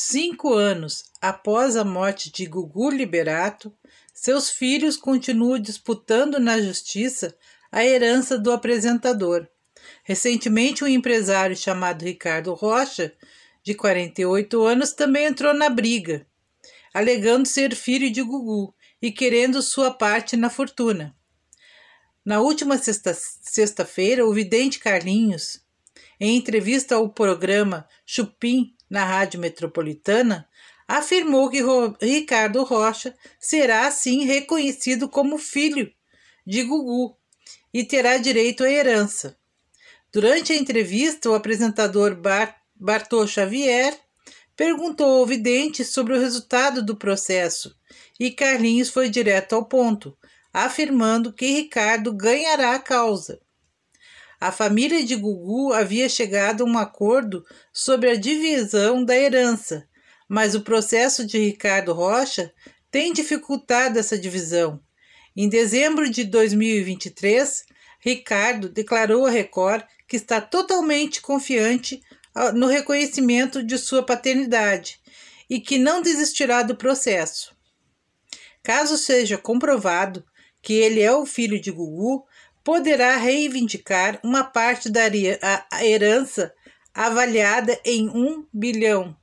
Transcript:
Cinco anos após a morte de Gugu Liberato, seus filhos continuam disputando na justiça a herança do apresentador. Recentemente, um empresário chamado Ricardo Rocha, de 48 anos, também entrou na briga, alegando ser filho de Gugu e querendo sua parte na fortuna. Na última sexta-feira, o vidente Carlinhos, em entrevista ao programa Chupim na Rádio Metropolitana, afirmou que Ricardo Rocha será assim reconhecido como filho de Gugu e terá direito à herança. Durante a entrevista, o apresentador Bart Bartô Xavier perguntou ao vidente sobre o resultado do processo e Carlinhos foi direto ao ponto, afirmando que Ricardo ganhará a causa a família de Gugu havia chegado a um acordo sobre a divisão da herança, mas o processo de Ricardo Rocha tem dificultado essa divisão. Em dezembro de 2023, Ricardo declarou à Record que está totalmente confiante ah, no reconhecimento de sua paternidade e que não desistirá do processo. Caso seja comprovado que ele é o filho de Gugu, poderá reivindicar uma parte da herança avaliada em um bilhão